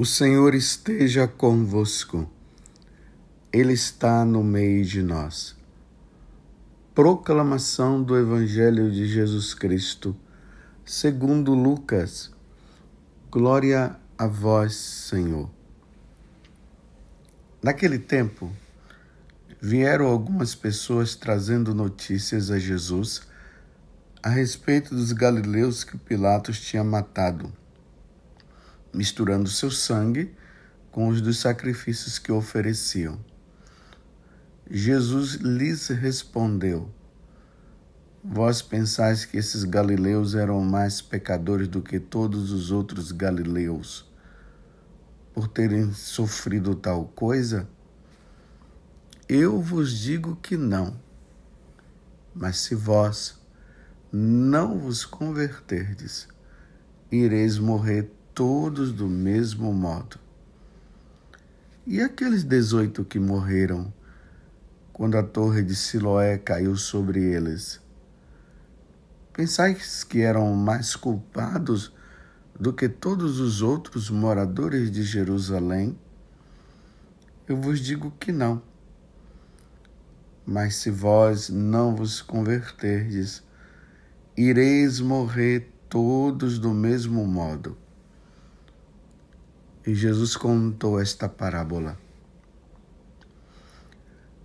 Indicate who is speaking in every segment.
Speaker 1: O Senhor esteja convosco, Ele está no meio de nós. Proclamação do Evangelho de Jesus Cristo, segundo Lucas. Glória a vós, Senhor. Naquele tempo, vieram algumas pessoas trazendo notícias a Jesus a respeito dos galileus que Pilatos tinha matado misturando seu sangue com os dos sacrifícios que ofereciam. Jesus lhes respondeu: Vós pensais que esses galileus eram mais pecadores do que todos os outros galileus, por terem sofrido tal coisa? Eu vos digo que não. Mas se vós não vos converterdes, ireis morrer todos do mesmo modo. E aqueles dezoito que morreram quando a torre de Siloé caiu sobre eles? Pensais que eram mais culpados do que todos os outros moradores de Jerusalém? Eu vos digo que não. Mas se vós não vos converterdes, ireis morrer todos do mesmo modo. E Jesus contou esta parábola.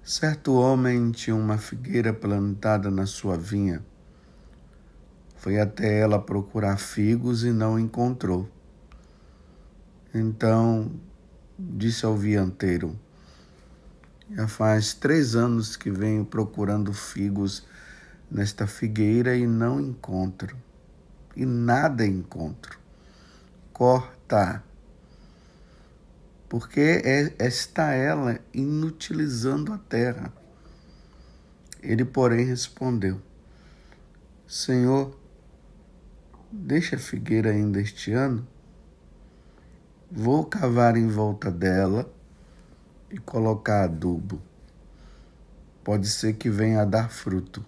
Speaker 1: Certo homem tinha uma figueira plantada na sua vinha. Foi até ela procurar figos e não encontrou. Então disse ao vianteiro: Já faz três anos que venho procurando figos nesta figueira e não encontro, e nada encontro. Corta, porque é, está ela inutilizando a terra. Ele, porém, respondeu: Senhor, deixa a figueira ainda este ano, vou cavar em volta dela e colocar adubo. Pode ser que venha a dar fruto.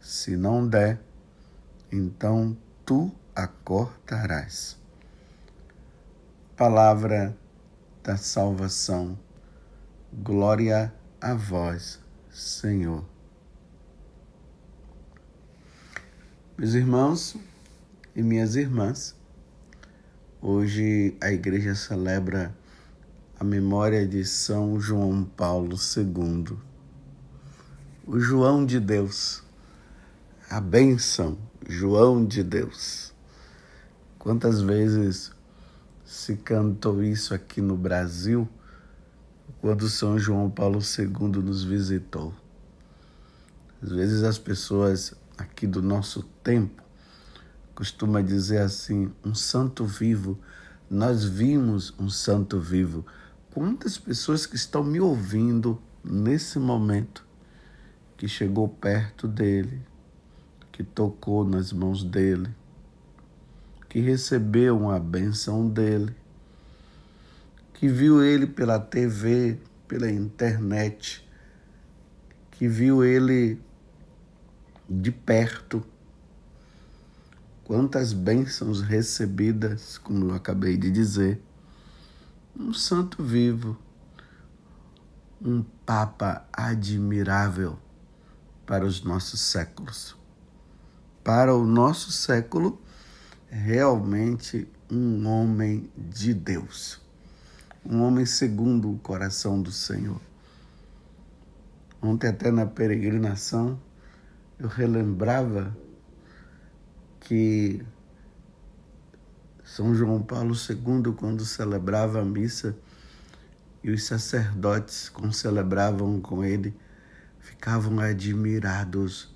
Speaker 1: Se não der, então tu a cortarás. Palavra da salvação. Glória a vós, Senhor. Meus irmãos e minhas irmãs, hoje a igreja celebra a memória de São João Paulo II, o João de Deus, a bênção João de Deus. Quantas vezes se cantou isso aqui no Brasil quando São João Paulo II nos visitou. Às vezes as pessoas aqui do nosso tempo costumam dizer assim: um santo vivo. Nós vimos um santo vivo. Quantas pessoas que estão me ouvindo nesse momento que chegou perto dele, que tocou nas mãos dele, que recebeu a benção dele, que viu ele pela TV, pela internet, que viu ele de perto. Quantas bênçãos recebidas, como eu acabei de dizer. Um santo vivo, um Papa admirável para os nossos séculos. Para o nosso século, realmente um homem de Deus, um homem segundo o coração do Senhor. Ontem, até na peregrinação, eu relembrava que São João Paulo II, quando celebrava a missa, e os sacerdotes, quando celebravam com ele, ficavam admirados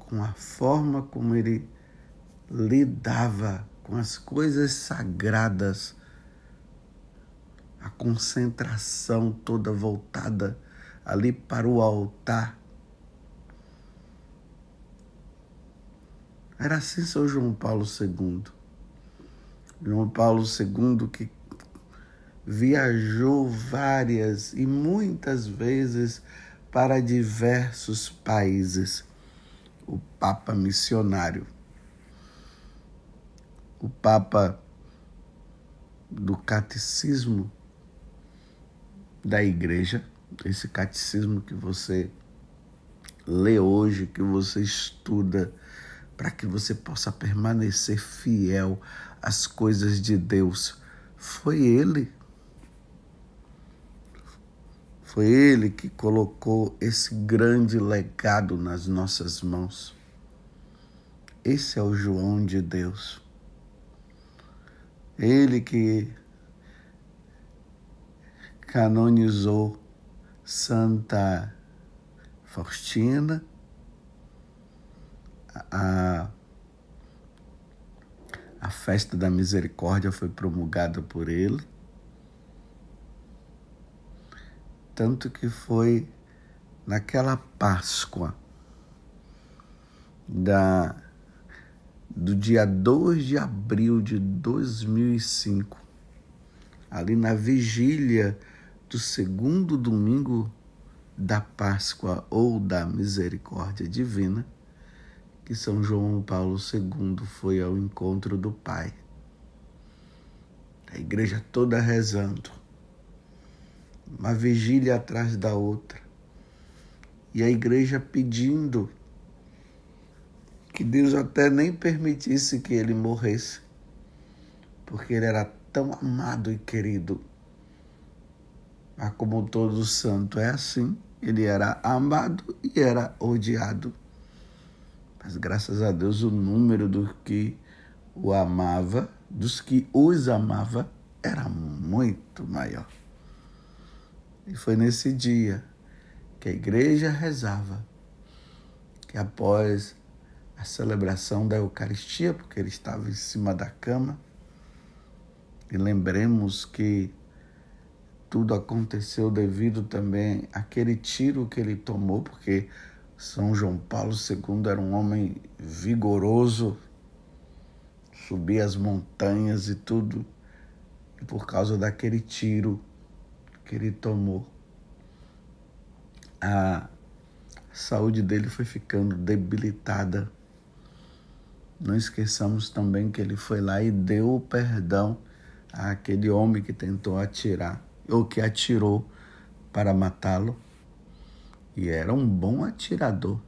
Speaker 1: com a forma como ele lidava com as coisas sagradas, a concentração toda voltada ali para o altar. Era assim São João Paulo II. João Paulo II que viajou várias e muitas vezes para diversos países. O Papa missionário o Papa do Catecismo da Igreja, esse catecismo que você lê hoje, que você estuda, para que você possa permanecer fiel às coisas de Deus. Foi Ele. Foi Ele que colocou esse grande legado nas nossas mãos. Esse é o João de Deus. Ele que canonizou Santa Faustina, a, a festa da misericórdia foi promulgada por ele, tanto que foi naquela Páscoa da do dia 2 de abril de 2005, ali na vigília do segundo domingo da Páscoa ou da Misericórdia Divina, que São João Paulo II foi ao encontro do Pai. A igreja toda rezando, uma vigília atrás da outra, e a igreja pedindo que Deus até nem permitisse que ele morresse, porque ele era tão amado e querido. Mas como todo santo é assim, ele era amado e era odiado. Mas graças a Deus o número do que o amava, dos que os amava, era muito maior. E foi nesse dia que a igreja rezava, que após a celebração da Eucaristia, porque ele estava em cima da cama. E lembremos que tudo aconteceu devido também àquele tiro que ele tomou, porque São João Paulo II era um homem vigoroso, subia as montanhas e tudo, e por causa daquele tiro que ele tomou, a saúde dele foi ficando debilitada. Não esqueçamos também que ele foi lá e deu o perdão àquele homem que tentou atirar, ou que atirou para matá-lo. E era um bom atirador.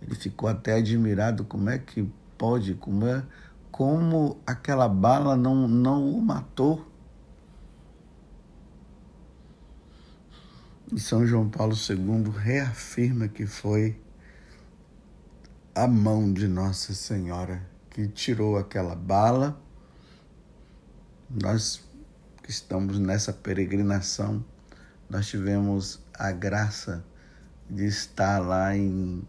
Speaker 1: Ele ficou até admirado como é que pode, como é, como aquela bala não, não o matou. E São João Paulo II reafirma que foi a mão de Nossa Senhora que tirou aquela bala. Nós que estamos nessa peregrinação, nós tivemos a graça de estar lá em,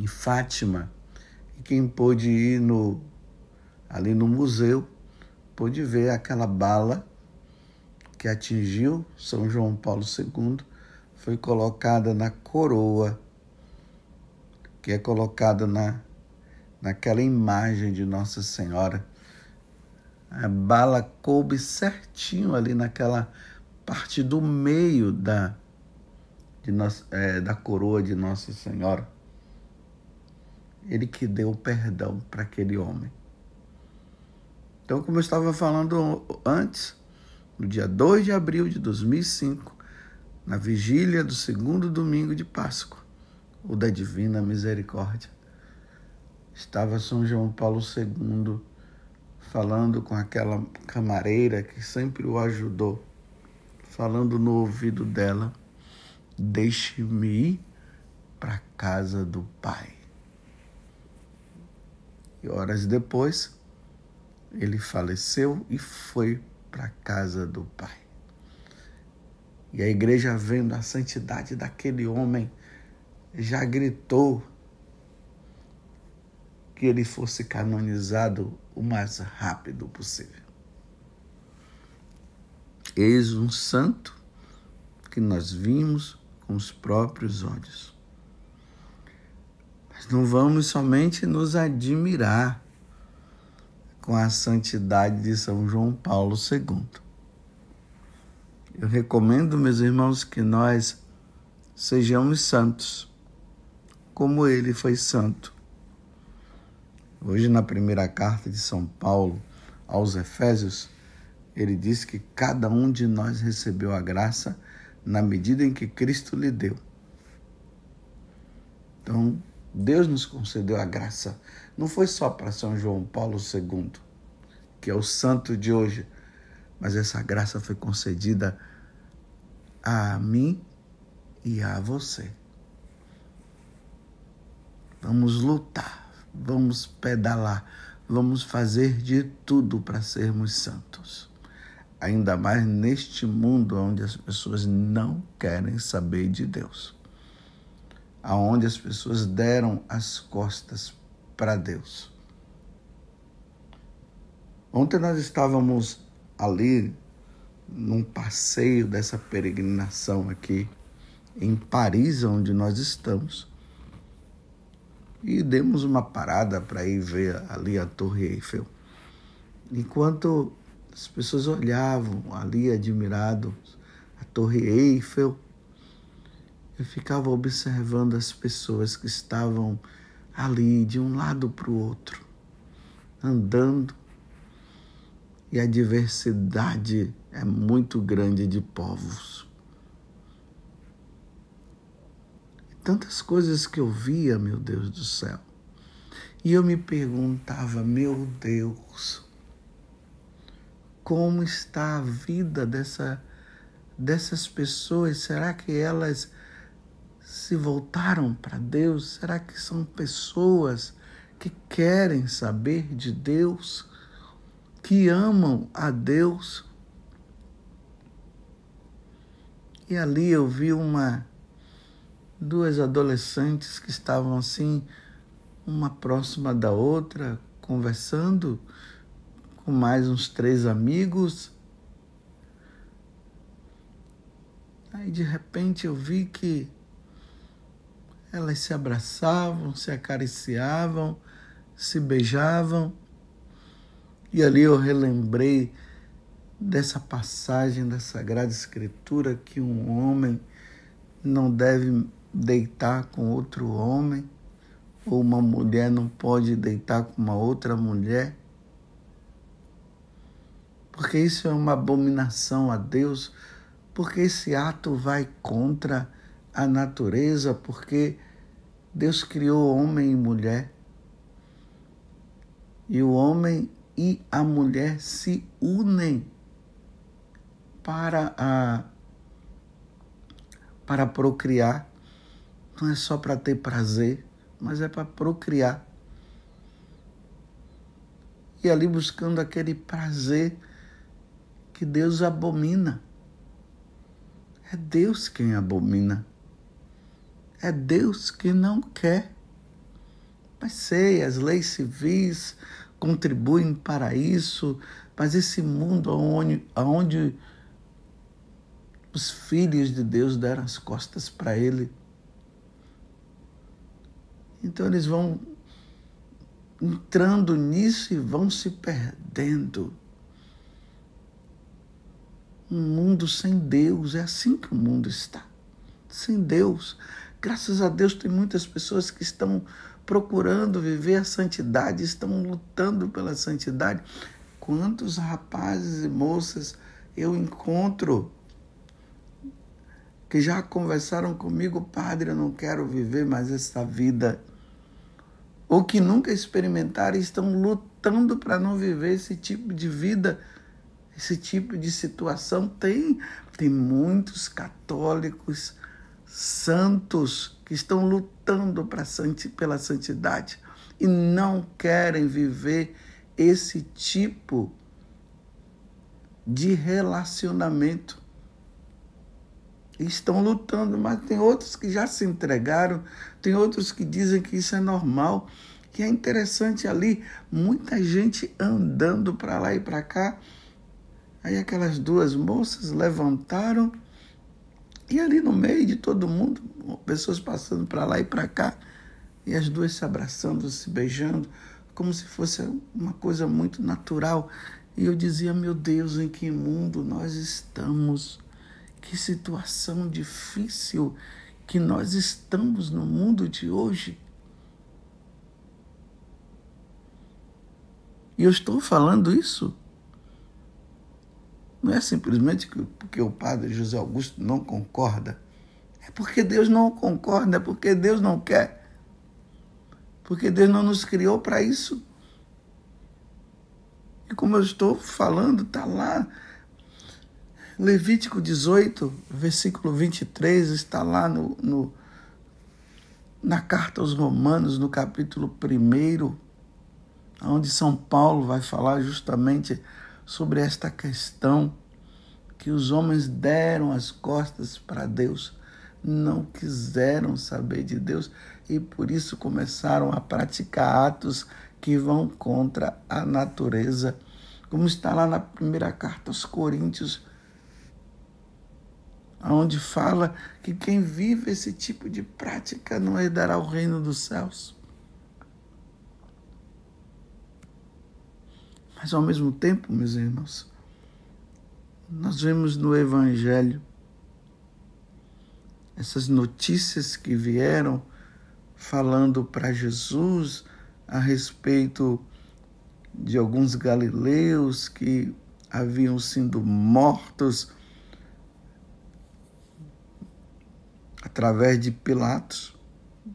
Speaker 1: em Fátima. E quem pôde ir no, ali no museu pôde ver aquela bala que atingiu São João Paulo II, foi colocada na coroa que é colocado na, naquela imagem de Nossa Senhora. A bala coube certinho ali naquela parte do meio da, de nossa, é, da coroa de Nossa Senhora. Ele que deu perdão para aquele homem. Então, como eu estava falando antes, no dia 2 de abril de 2005, na vigília do segundo domingo de Páscoa, o da divina misericórdia. Estava São João Paulo II falando com aquela camareira que sempre o ajudou, falando no ouvido dela: Deixe-me ir para a casa do Pai. E horas depois, ele faleceu e foi para a casa do Pai. E a igreja vendo a santidade daquele homem já gritou que ele fosse canonizado o mais rápido possível. Eis um santo que nós vimos com os próprios olhos. Mas não vamos somente nos admirar com a santidade de São João Paulo II. Eu recomendo, meus irmãos, que nós sejamos santos como ele foi santo. Hoje, na primeira carta de São Paulo aos Efésios, ele diz que cada um de nós recebeu a graça na medida em que Cristo lhe deu. Então, Deus nos concedeu a graça. Não foi só para São João Paulo II, que é o santo de hoje, mas essa graça foi concedida a mim e a você. Vamos lutar, vamos pedalar, vamos fazer de tudo para sermos santos. Ainda mais neste mundo onde as pessoas não querem saber de Deus, aonde as pessoas deram as costas para Deus. Ontem nós estávamos ali num passeio dessa peregrinação aqui em Paris, onde nós estamos e demos uma parada para ir ver ali a Torre Eiffel. Enquanto as pessoas olhavam ali admirado a Torre Eiffel, eu ficava observando as pessoas que estavam ali de um lado para o outro, andando. E a diversidade é muito grande de povos. tantas coisas que eu via, meu Deus do céu. E eu me perguntava, meu Deus, como está a vida dessa, dessas pessoas? Será que elas se voltaram para Deus? Será que são pessoas que querem saber de Deus, que amam a Deus? E ali eu vi uma duas adolescentes que estavam assim, uma próxima da outra, conversando com mais uns três amigos. Aí de repente eu vi que elas se abraçavam, se acariciavam, se beijavam. E ali eu relembrei dessa passagem da Sagrada Escritura que um homem não deve deitar com outro homem, ou uma mulher não pode deitar com uma outra mulher. Porque isso é uma abominação a Deus, porque esse ato vai contra a natureza, porque Deus criou homem e mulher. E o homem e a mulher se unem para a para procriar não é só para ter prazer, mas é para procriar. E ali buscando aquele prazer que Deus abomina. É Deus quem abomina. É Deus que não quer. Mas sei, as leis civis contribuem para isso, mas esse mundo onde, onde os filhos de Deus deram as costas para ele então eles vão entrando nisso e vão se perdendo. Um mundo sem Deus, é assim que o mundo está. Sem Deus. Graças a Deus tem muitas pessoas que estão procurando viver a santidade, estão lutando pela santidade. Quantos rapazes e moças eu encontro que já conversaram comigo, padre, eu não quero viver mais essa vida ou que nunca experimentaram e estão lutando para não viver esse tipo de vida, esse tipo de situação. Tem, tem muitos católicos santos que estão lutando santi, pela santidade e não querem viver esse tipo de relacionamento estão lutando, mas tem outros que já se entregaram, tem outros que dizem que isso é normal, que é interessante ali, muita gente andando para lá e para cá. Aí aquelas duas moças levantaram e ali no meio de todo mundo, pessoas passando para lá e para cá, e as duas se abraçando, se beijando, como se fosse uma coisa muito natural. E eu dizia, meu Deus, em que mundo nós estamos? que situação difícil que nós estamos no mundo de hoje. E eu estou falando isso. Não é simplesmente porque o padre José Augusto não concorda. É porque Deus não concorda, é porque Deus não quer. Porque Deus não nos criou para isso. E como eu estou falando, está lá Levítico 18, versículo 23, está lá no, no na carta aos Romanos, no capítulo 1, onde São Paulo vai falar justamente sobre esta questão que os homens deram as costas para Deus, não quiseram saber de Deus e por isso começaram a praticar atos que vão contra a natureza, como está lá na primeira carta aos Coríntios, onde fala que quem vive esse tipo de prática não herdará o reino dos céus. Mas ao mesmo tempo, meus irmãos, nós vemos no Evangelho essas notícias que vieram falando para Jesus a respeito de alguns galileus que haviam sido mortos através de Pilatos.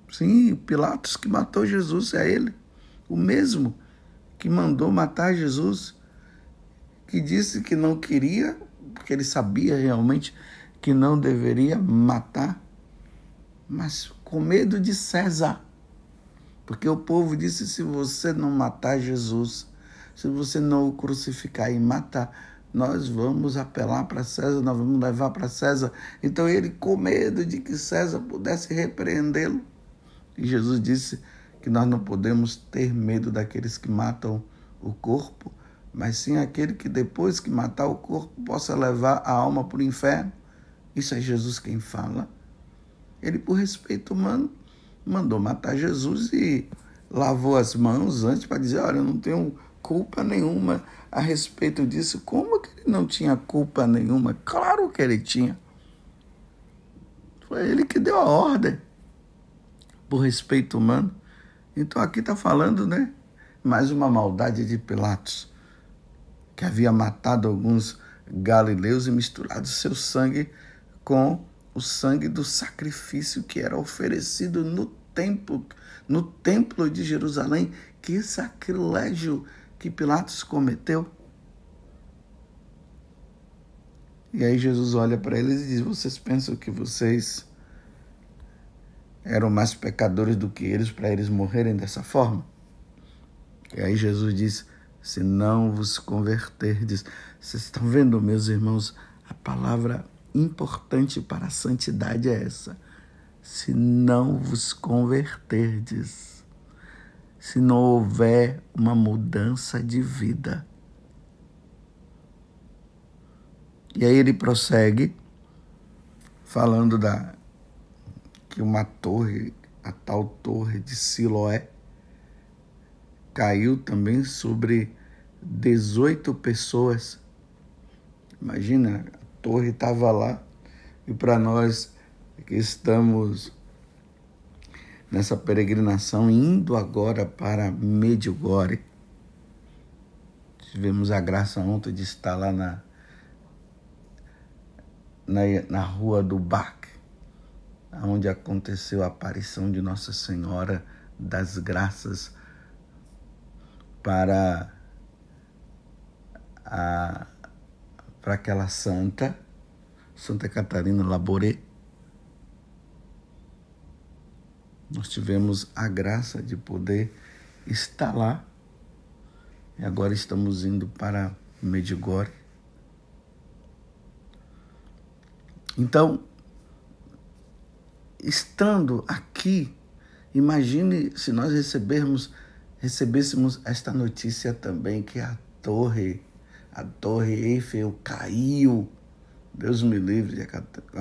Speaker 1: Sim, Pilatos que matou Jesus é ele, o mesmo que mandou matar Jesus, que disse que não queria, porque ele sabia realmente que não deveria matar, mas com medo de César. Porque o povo disse: se você não matar Jesus, se você não o crucificar e matar, nós vamos apelar para César, nós vamos levar para César. Então ele, com medo de que César pudesse repreendê-lo, e Jesus disse que nós não podemos ter medo daqueles que matam o corpo, mas sim aquele que depois que matar o corpo possa levar a alma para o inferno. Isso é Jesus quem fala. Ele, por respeito humano, mandou matar Jesus e lavou as mãos antes para dizer: Olha, eu não tenho culpa nenhuma a respeito disso. Como que ele não tinha culpa nenhuma? Claro que ele tinha. Foi ele que deu a ordem por respeito humano. Então aqui está falando, né? Mais uma maldade de Pilatos, que havia matado alguns galileus e misturado seu sangue com o sangue do sacrifício que era oferecido no templo, no templo de Jerusalém. Que sacrilégio! que Pilatos cometeu? E aí Jesus olha para eles e diz: Vocês pensam que vocês eram mais pecadores do que eles para eles morrerem dessa forma? E aí Jesus diz: Se não vos converterdes, vocês estão vendo, meus irmãos, a palavra importante para a santidade é essa: se não vos converterdes se não houver uma mudança de vida. E aí ele prossegue falando da que uma torre, a tal torre de Siloé, caiu também sobre 18 pessoas. Imagina, a torre estava lá e para nós que estamos nessa peregrinação, indo agora para Medjugorje. Tivemos a graça ontem de estar lá na, na, na rua do Bac, onde aconteceu a aparição de Nossa Senhora das Graças para a para aquela santa, Santa Catarina Laboret, nós tivemos a graça de poder estar lá e agora estamos indo para Medigore. Então, estando aqui, imagine se nós recebermos recebêssemos esta notícia também que a torre, a torre Eiffel caiu Deus me livre de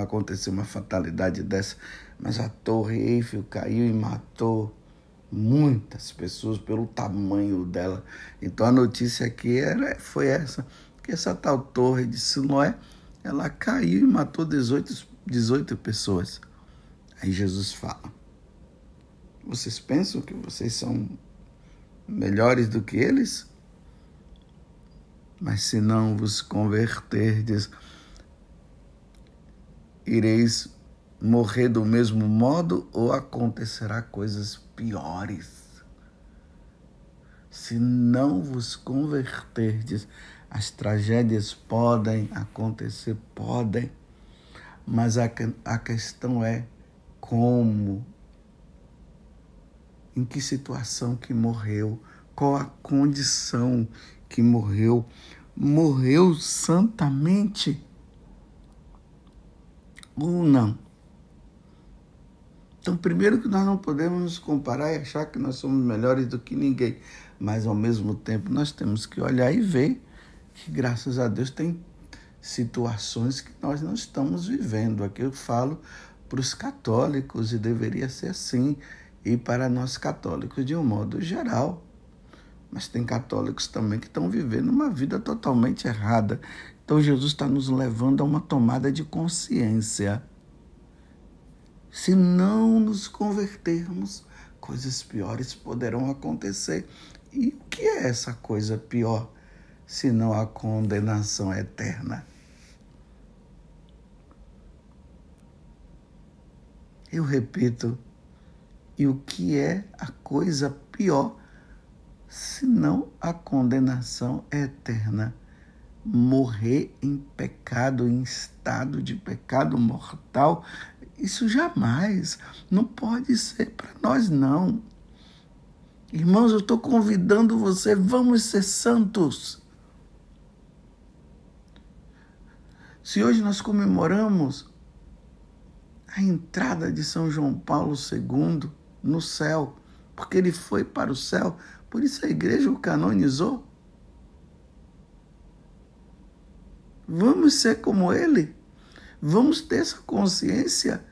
Speaker 1: acontecer uma fatalidade dessa, mas a Torre Eiffel caiu e matou muitas pessoas pelo tamanho dela. Então a notícia aqui era, foi essa, que essa tal torre de Siloé, ela caiu e matou 18, 18 pessoas. Aí Jesus fala, vocês pensam que vocês são melhores do que eles? Mas se não vos converterdes ireis morrer do mesmo modo ou acontecerá coisas piores. Se não vos converterdes, as tragédias podem acontecer, podem, mas a, a questão é como, em que situação que morreu, qual a condição que morreu, morreu santamente ou não. Então, primeiro que nós não podemos nos comparar e achar que nós somos melhores do que ninguém, mas ao mesmo tempo nós temos que olhar e ver que graças a Deus tem situações que nós não estamos vivendo. Aqui eu falo para os católicos e deveria ser assim, e para nós católicos de um modo geral. Mas tem católicos também que estão vivendo uma vida totalmente errada então Jesus está nos levando a uma tomada de consciência. Se não nos convertermos, coisas piores poderão acontecer. E o que é essa coisa pior, se não a condenação eterna? Eu repito, e o que é a coisa pior, se não a condenação eterna? morrer em pecado, em estado de pecado mortal, isso jamais, não pode ser para nós não. Irmãos, eu estou convidando você, vamos ser santos. Se hoje nós comemoramos a entrada de São João Paulo II no céu, porque ele foi para o céu, por isso a igreja o canonizou. Vamos ser como ele. Vamos ter essa consciência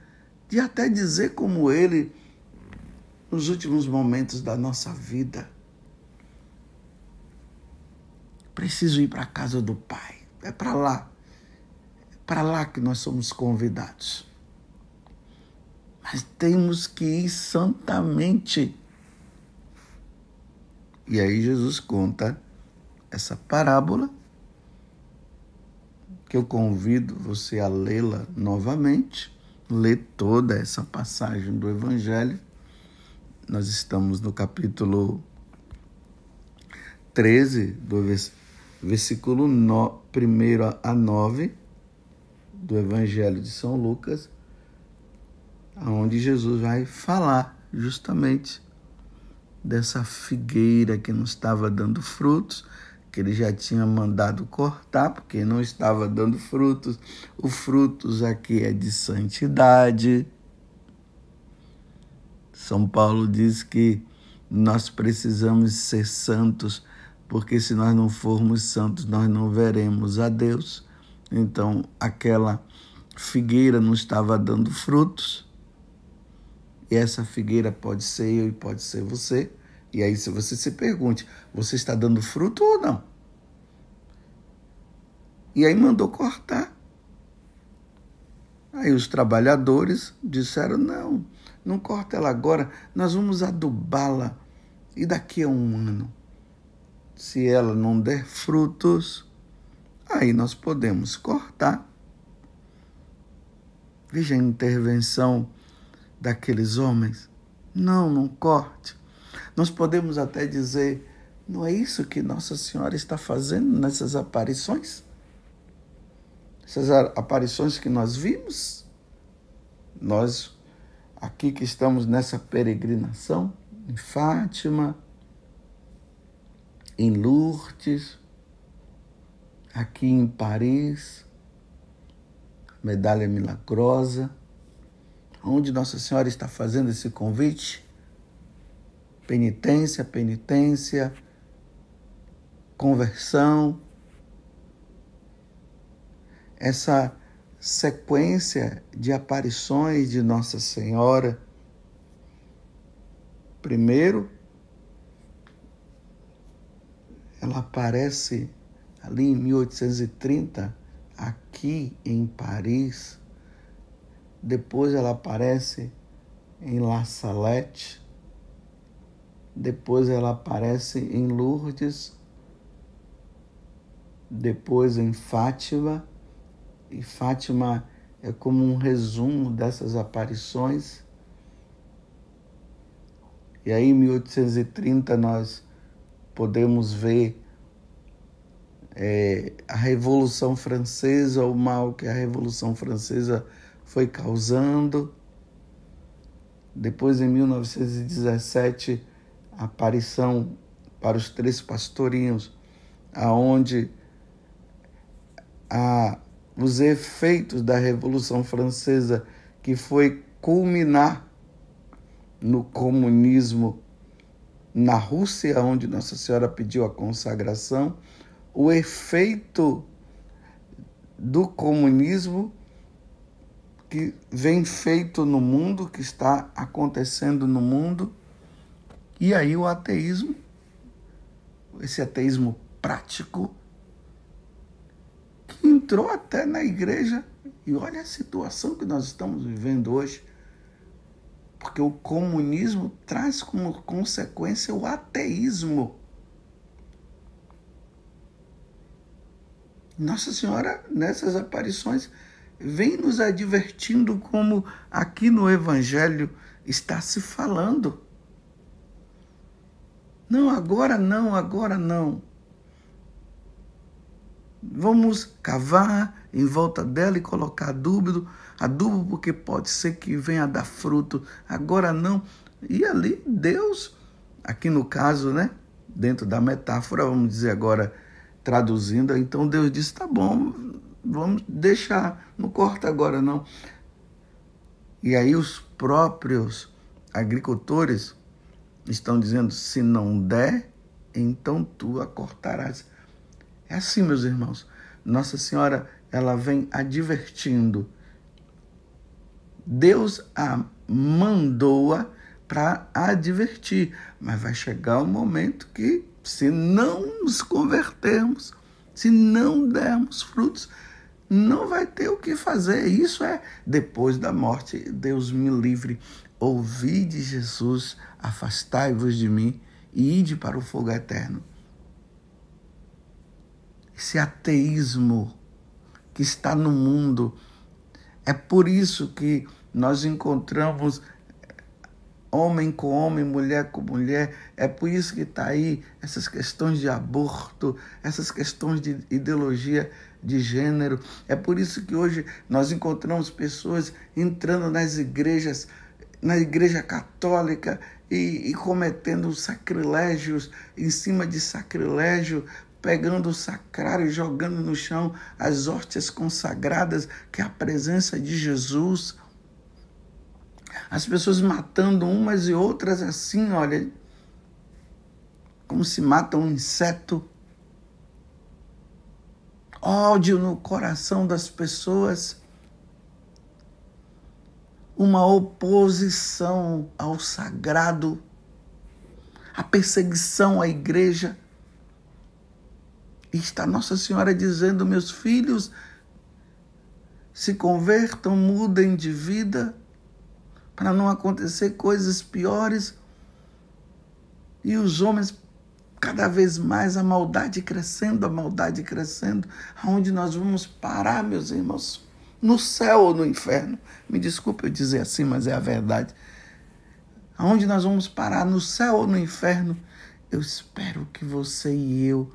Speaker 1: de até dizer como ele nos últimos momentos da nossa vida. Preciso ir para a casa do Pai. É para lá. É para lá que nós somos convidados. Mas temos que ir santamente. E aí Jesus conta essa parábola que eu convido você a lê-la novamente, ler toda essa passagem do Evangelho. Nós estamos no capítulo 13, do versículo 1 a 9 do Evangelho de São Lucas, onde Jesus vai falar justamente dessa figueira que não estava dando frutos que ele já tinha mandado cortar, porque não estava dando frutos. O frutos aqui é de santidade. São Paulo diz que nós precisamos ser santos, porque se nós não formos santos, nós não veremos a Deus. Então, aquela figueira não estava dando frutos, e essa figueira pode ser eu e pode ser você. E aí se você se pergunte, você está dando fruto ou não? E aí mandou cortar. Aí os trabalhadores disseram: não, não corta ela agora, nós vamos adubá-la. E daqui a um ano, se ela não der frutos, aí nós podemos cortar. Veja a intervenção daqueles homens: não, não corte. Nós podemos até dizer: não é isso que Nossa Senhora está fazendo nessas aparições? Essas aparições que nós vimos? Nós, aqui que estamos nessa peregrinação, em Fátima, em Lourdes, aqui em Paris, Medalha Milagrosa, onde Nossa Senhora está fazendo esse convite penitência, penitência, conversão. Essa sequência de aparições de Nossa Senhora. Primeiro, ela aparece ali em 1830, aqui em Paris. Depois ela aparece em La Salette, depois ela aparece em Lourdes, depois em Fátima, e Fátima é como um resumo dessas aparições. E aí, em 1830, nós podemos ver é, a Revolução Francesa, o mal que a Revolução Francesa foi causando. Depois, em 1917, a aparição para os três pastorinhos, aonde a, os efeitos da Revolução Francesa, que foi culminar no comunismo na Rússia, onde Nossa Senhora pediu a consagração, o efeito do comunismo que vem feito no mundo, que está acontecendo no mundo e aí o ateísmo, esse ateísmo prático, que entrou até na igreja, e olha a situação que nós estamos vivendo hoje, porque o comunismo traz como consequência o ateísmo. Nossa Senhora, nessas aparições, vem nos advertindo como aqui no Evangelho está se falando. Não, agora não, agora não. Vamos cavar em volta dela e colocar adubo, adubo porque pode ser que venha a dar fruto. Agora não. E ali Deus, aqui no caso, né, dentro da metáfora, vamos dizer agora traduzindo, então Deus disse: "Tá bom, vamos deixar, não corta agora não". E aí os próprios agricultores estão dizendo: se não der, então tu a cortarás. É assim, meus irmãos. Nossa Senhora, ela vem advertindo. Deus a mandou-a para advertir, mas vai chegar o um momento que, se não nos convertermos, se não dermos frutos, não vai ter o que fazer. Isso é depois da morte, Deus me livre. Ouvi de Jesus, afastai-vos de mim e ide para o fogo eterno. Esse ateísmo que está no mundo, é por isso que nós encontramos homem com homem, mulher com mulher. É por isso que está aí essas questões de aborto, essas questões de ideologia de gênero. É por isso que hoje nós encontramos pessoas entrando nas igrejas na Igreja Católica e, e cometendo sacrilégios em cima de sacrilégio, pegando o sacrário e jogando no chão as hóstias consagradas, que é a presença de Jesus. As pessoas matando umas e outras assim, olha, como se mata um inseto. Ódio no coração das pessoas uma oposição ao sagrado, a perseguição à igreja. E está Nossa Senhora dizendo: meus filhos, se convertam, mudem de vida, para não acontecer coisas piores. E os homens, cada vez mais, a maldade crescendo, a maldade crescendo. Aonde nós vamos parar, meus irmãos? no céu ou no inferno. Me desculpe eu dizer assim, mas é a verdade. Aonde nós vamos parar, no céu ou no inferno? Eu espero que você e eu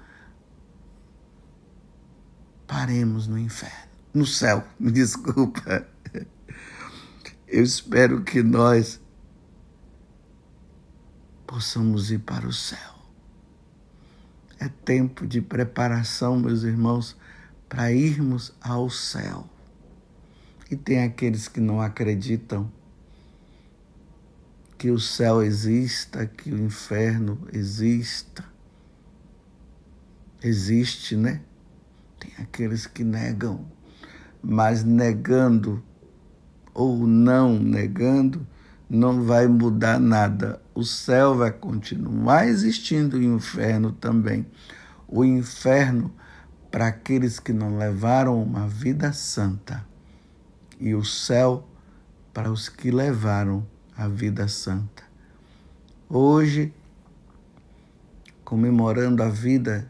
Speaker 1: paremos no inferno, no céu, me desculpa. Eu espero que nós possamos ir para o céu. É tempo de preparação, meus irmãos, para irmos ao céu. E tem aqueles que não acreditam que o céu exista, que o inferno exista. Existe, né? Tem aqueles que negam, mas negando ou não negando, não vai mudar nada. O céu vai continuar existindo e o inferno também. O inferno para aqueles que não levaram uma vida santa e o céu para os que levaram a vida santa. Hoje, comemorando a vida,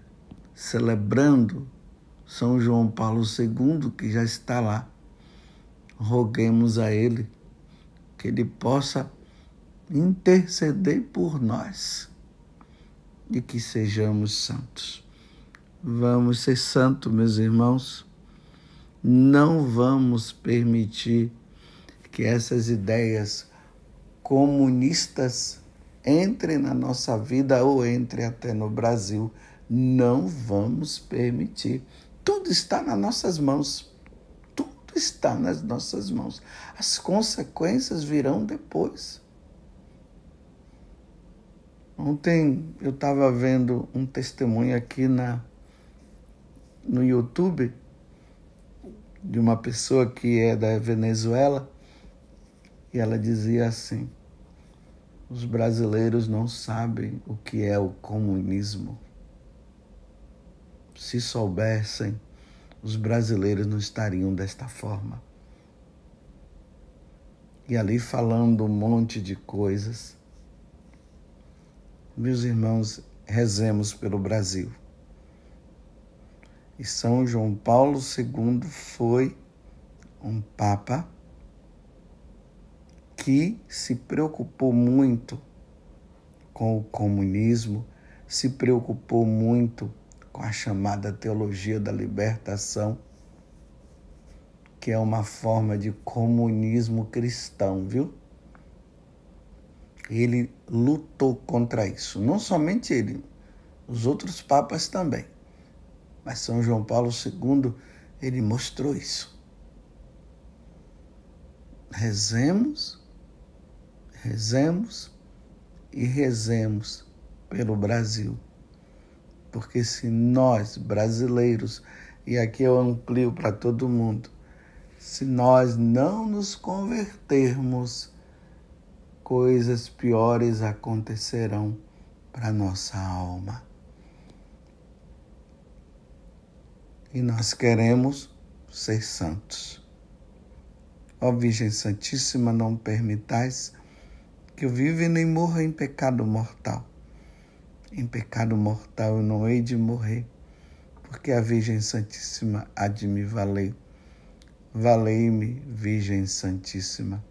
Speaker 1: celebrando São João Paulo II, que já está lá, roguemos a ele que ele possa interceder por nós e que sejamos santos. Vamos ser santos, meus irmãos não vamos permitir que essas ideias comunistas entrem na nossa vida ou entrem até no Brasil. Não vamos permitir. Tudo está nas nossas mãos. Tudo está nas nossas mãos. As consequências virão depois. Ontem eu estava vendo um testemunho aqui na, no YouTube de uma pessoa que é da Venezuela e ela dizia assim: os brasileiros não sabem o que é o comunismo. Se soubessem, os brasileiros não estariam desta forma. E ali falando um monte de coisas. Meus irmãos, rezemos pelo Brasil. E São João Paulo II foi um Papa que se preocupou muito com o comunismo, se preocupou muito com a chamada teologia da libertação, que é uma forma de comunismo cristão, viu? Ele lutou contra isso. Não somente ele, os outros papas também. Mas São João Paulo II, ele mostrou isso. Rezemos, rezemos e rezemos pelo Brasil. Porque se nós, brasileiros, e aqui eu amplio para todo mundo, se nós não nos convertermos, coisas piores acontecerão para nossa alma. e nós queremos ser santos. Ó Virgem Santíssima, não permitais que eu viva e nem morra em pecado mortal. Em pecado mortal eu não hei de morrer, porque a Virgem Santíssima há de me valer. Valei-me, Virgem Santíssima.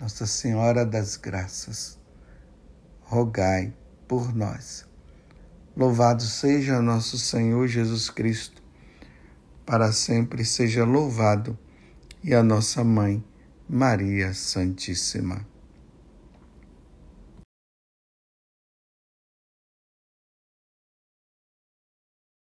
Speaker 1: Nossa Senhora das Graças, rogai por nós. Louvado seja nosso Senhor Jesus Cristo para sempre seja louvado, e a nossa mãe, Maria Santíssima.